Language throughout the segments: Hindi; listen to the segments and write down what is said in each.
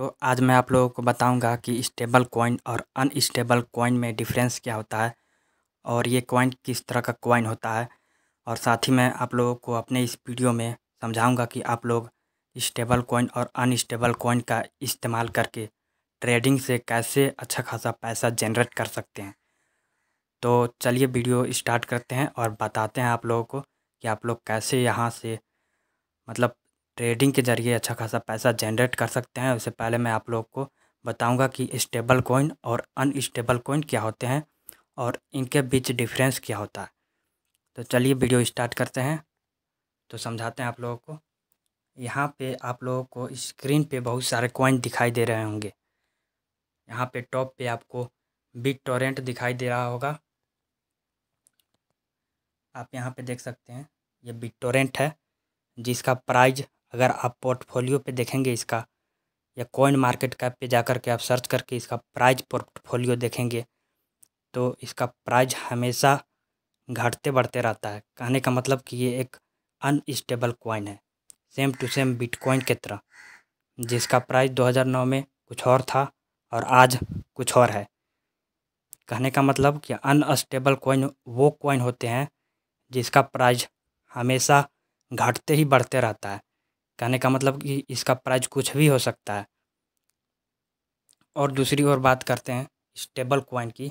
तो आज मैं आप लोगों को बताऊंगा कि स्टेबल कॉइन और अनस्टेबल कॉइन में डिफरेंस क्या होता है और ये कॉइन किस तरह का कॉइन होता है और साथ ही मैं आप लोगों को अपने इस वीडियो में समझाऊंगा कि आप लोग स्टेबल कॉइन और अनस्टेबल कॉइन का इस्तेमाल करके ट्रेडिंग से कैसे अच्छा खासा पैसा जनरेट कर सकते हैं तो चलिए वीडियो स्टार्ट करते हैं और बताते हैं आप लोगों को कि आप लोग कैसे यहाँ से मतलब ट्रेडिंग के ज़रिए अच्छा खासा पैसा जनरेट कर सकते हैं उससे पहले मैं आप लोग को बताऊंगा कि स्टेबल कोइन और अनस्टेबल कोइन क्या होते हैं और इनके बीच डिफरेंस क्या होता है तो चलिए वीडियो स्टार्ट करते हैं तो समझाते हैं आप लोगों को यहाँ पे आप लोगों को स्क्रीन पे बहुत सारे कॉइन दिखाई दे रहे होंगे यहाँ पे टॉप पे आपको बिग टोरेंट दिखाई दे रहा होगा आप यहाँ पे देख सकते हैं ये बिग टोरेंट है जिसका प्राइज अगर आप पोर्टफोलियो पे देखेंगे इसका या कॉइन मार्केट कैप पे जाकर के आप सर्च करके इसका प्राइज पोर्टफोलियो देखेंगे तो इसका प्राइज हमेशा घटते बढ़ते रहता है कहने का मतलब कि ये एक अनस्टेबल कॉइन है सेम टू सेम बिटकॉइन की तरह जिसका प्राइस 2009 में कुछ और था और आज कुछ और है कहने का मतलब कि अनस्टेबल कॉइन वो कॉइन होते हैं जिसका प्राइस हमेशा घटते ही बढ़ते रहता है कहने का मतलब कि इसका प्राइज कुछ भी हो सकता है और दूसरी ओर बात करते हैं स्टेबल कॉइन की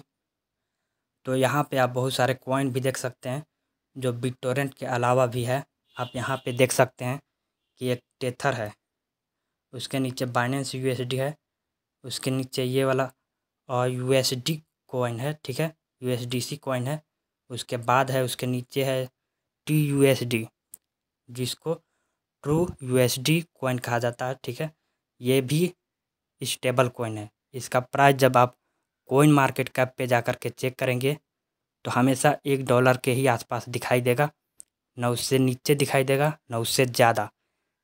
तो यहाँ पे आप बहुत सारे कॉइन भी देख सकते हैं जो बिटोरेंट के अलावा भी है आप यहाँ पे देख सकते हैं कि एक टेथर है उसके नीचे बाइनेंस यू है उसके नीचे ये वाला और यूएसडी कॉइन है ठीक है यूएसडीसी कॉइन है उसके बाद है उसके नीचे है टी यू जिसको ट्रू यूएसडी कॉइन कहा जाता है ठीक है ये भी स्टेबल कॉइन है इसका प्राइस जब आप कॉइन मार्केट कैप पे जा के चेक करेंगे तो हमेशा एक डॉलर के ही आसपास दिखाई देगा न उससे नीचे दिखाई देगा न उससे ज़्यादा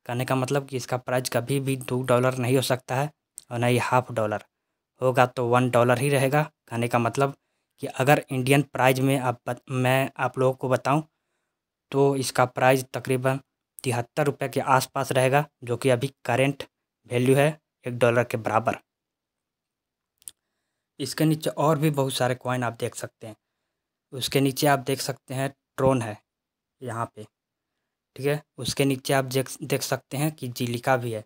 कहने का मतलब कि इसका प्राइस कभी भी दो डॉलर नहीं हो सकता है और ना ही हाफ डॉलर होगा तो वन डॉलर ही रहेगा कहने का मतलब कि अगर इंडियन प्राइज में आप मैं आप लोगों को बताऊं तो इसका प्राइस तकरीबन तिहत्तर रुपये के आसपास रहेगा जो कि अभी करेंट वैल्यू है एक डॉलर के बराबर इसके नीचे और भी बहुत सारे कॉइन आप देख सकते हैं उसके नीचे आप देख सकते हैं ट्रोन है यहाँ पे ठीक है उसके नीचे आप देख देख सकते हैं कि जिलिका भी है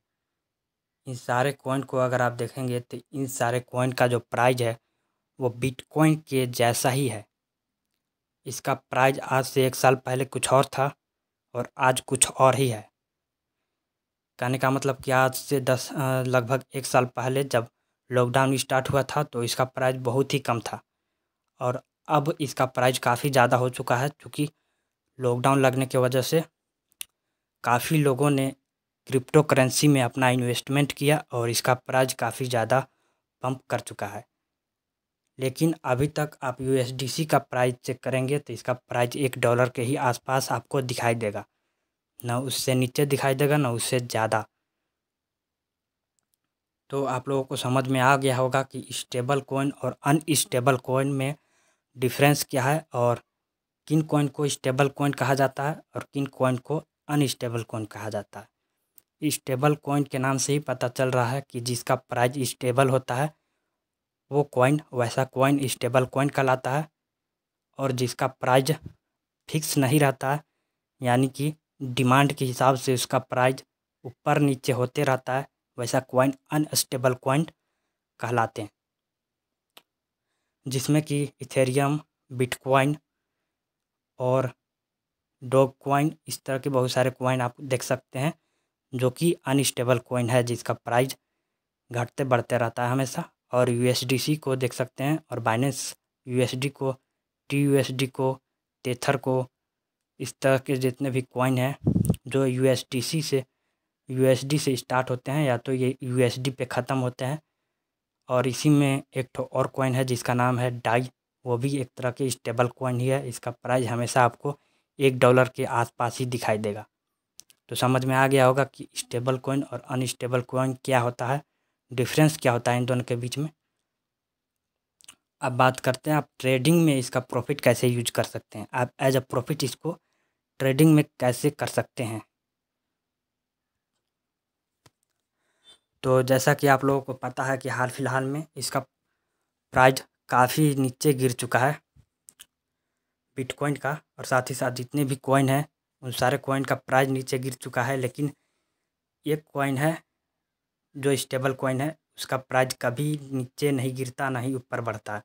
इन सारे कॉइन को अगर आप देखेंगे तो इन सारे कॉइन का जो प्राइज है वो बिटकॉइन के जैसा ही है इसका प्राइज आज से एक साल पहले कुछ और था और आज कुछ और ही है कहने का मतलब कि आज से दस लगभग एक साल पहले जब लॉकडाउन स्टार्ट हुआ था तो इसका प्राइस बहुत ही कम था और अब इसका प्राइस काफ़ी ज़्यादा हो चुका है क्योंकि लॉकडाउन लगने की वजह से काफ़ी लोगों ने क्रिप्टो करेंसी में अपना इन्वेस्टमेंट किया और इसका प्राइस काफ़ी ज़्यादा पंप कर चुका है लेकिन अभी तक आप यू का प्राइस चेक करेंगे तो इसका प्राइस एक डॉलर के ही आसपास आपको दिखाई देगा ना उससे नीचे दिखाई देगा ना उससे ज़्यादा तो आप लोगों को समझ में आ गया होगा कि स्टेबल कोइन और अनस्टेबल कोइन में डिफरेंस क्या है और किन कोइन को स्टेबल कोइन कहा जाता है और किन कोइन को अनस्टेबल कोइन कहा जाता है स्टेबल कोइन के नाम से ही पता चल रहा है कि जिसका प्राइस स्टेबल होता है वो कॉइन वैसा कॉइन स्टेबल कॉइन कहलाता है और जिसका प्राइज फिक्स नहीं रहता है यानी कि डिमांड के हिसाब से उसका प्राइज ऊपर नीचे होते रहता है वैसा कॉइन अनस्टेबल कॉइन कहलाते हैं जिसमें कि इथेरियम बिटकॉइन और डॉग कॉइन इस तरह के बहुत सारे कॉइन आप देख सकते हैं जो कि अनस्टेबल कॉइन है जिसका प्राइज घटते बढ़ते रहता है हमेशा और यू को देख सकते हैं और बाइनेंस यू को टी यू को तेथर को इस तरह के जितने भी कॉइन हैं जो यू से यू से स्टार्ट होते हैं या तो ये यू पे ख़त्म होते हैं और इसी में एक और कॉइन है जिसका नाम है डाई वो भी एक तरह की स्टेबल कॉइन ही है इसका प्राइस हमेशा आपको एक डॉलर के आसपास ही दिखाई देगा तो समझ में आ गया होगा कि स्टेबल कॉइन और अनस्टेबल कॉइन क्या होता है डिफरेंस क्या होता है इन दोनों के बीच में अब बात करते हैं आप ट्रेडिंग में इसका प्रॉफिट कैसे यूज कर सकते हैं आप एज अ प्रॉफिट इसको ट्रेडिंग में कैसे कर सकते हैं तो जैसा कि आप लोगों को पता है कि हाल फिलहाल में इसका प्राइस काफ़ी नीचे गिर चुका है बिटकॉइन का और साथ ही साथ जितने भी कॉइन हैं उन सारे कॉइन का प्राइस नीचे गिर चुका है लेकिन एक कॉइन है जो स्टेबल कॉइन है उसका प्राइज कभी नीचे नहीं गिरता ना ही ऊपर बढ़ता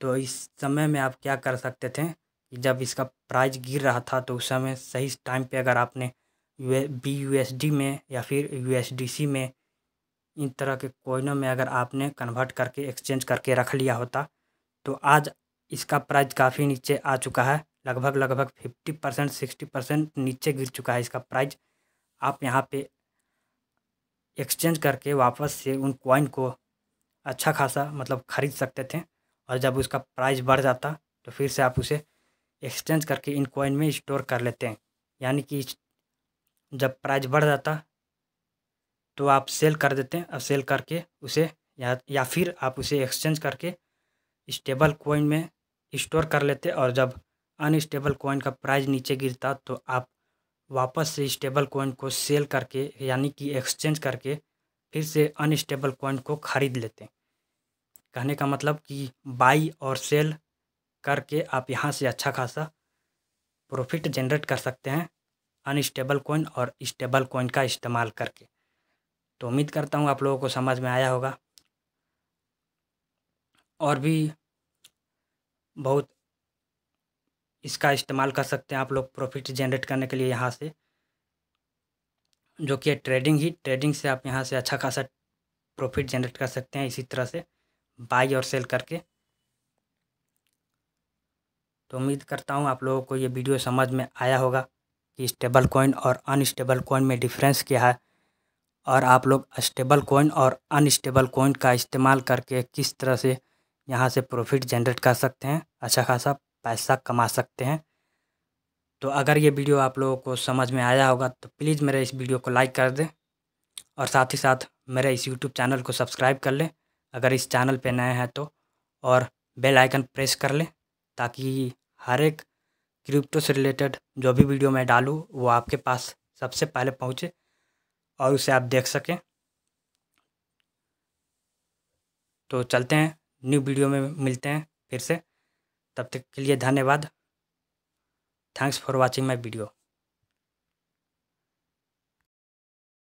तो इस समय में आप क्या कर सकते थे कि जब इसका प्राइज गिर रहा था तो उस समय सही टाइम पे अगर आपने यू बी यू में या फिर यू एस डी सी में इन तरह के कोइनों में अगर आपने कन्वर्ट करके एक्सचेंज करके रख लिया होता तो आज इसका प्राइस काफ़ी नीचे आ चुका है लगभग लगभग फिफ्टी परसेंट सिक्सटी परसेंट नीचे गिर चुका है इसका प्राइस आप यहाँ पे एक्सचेंज करके वापस से उन कॉइन को अच्छा खासा मतलब ख़रीद सकते थे और जब उसका प्राइस बढ़ जाता तो फिर से आप उसे एक्सचेंज करके इन कॉइन में स्टोर कर लेते हैं यानी कि जब प्राइस बढ़ जाता तो आप सेल कर देते हैं और सेल करके उसे या या फिर आप उसे एक्सचेंज करके स्टेबल कॉइन में स्टोर कर लेते और जब अनस्टेबल कॉइन का प्राइस नीचे गिरता तो आप वापस से स्टेबल कॉइन को सेल करके यानी कि एक्सचेंज करके फिर से अनस्टेबल कॉइन को ख़रीद लेते हैं कहने का मतलब कि बाई और सेल करके आप यहाँ से अच्छा खासा प्रॉफिट जनरेट कर सकते हैं अनस्टेबल कॉइन और स्टेबल कॉइन का इस्तेमाल करके तो उम्मीद करता हूँ आप लोगों को समझ में आया होगा और भी बहुत इसका इस्तेमाल कर सकते हैं आप लोग प्रॉफिट जनरेट करने के लिए यहाँ से जो कि है ट्रेडिंग ही ट्रेडिंग से आप यहाँ से अच्छा खासा प्रॉफिट जनरेट कर सकते हैं इसी तरह से बाई और सेल करके तो उम्मीद करता हूँ आप लोगों को ये वीडियो समझ में आया होगा कि स्टेबल कॉइन और अनस्टेबल कॉइन में डिफरेंस क्या है और आप लोग स्टेबल कॉइन और अनस्टेबल कॉइन का इस्तेमाल करके किस तरह से यहाँ से प्रॉफिट जनरेट कर सकते हैं अच्छा खासा पैसा कमा सकते हैं तो अगर ये वीडियो आप लोगों को समझ में आया होगा तो प्लीज़ मेरे इस वीडियो को लाइक कर दें और साथ ही साथ मेरे इस यूट्यूब चैनल को सब्सक्राइब कर लें अगर इस चैनल पे नए हैं तो और बेल आइकन प्रेस कर लें ताकि हर एक क्रिप्टो से रिलेटेड जो भी वीडियो मैं डालूँ वो आपके पास सबसे पहले पहुँचे और उसे आप देख सकें तो चलते हैं न्यू वीडियो में मिलते हैं फिर से तब तक के लिए धन्यवाद thanks for watching my video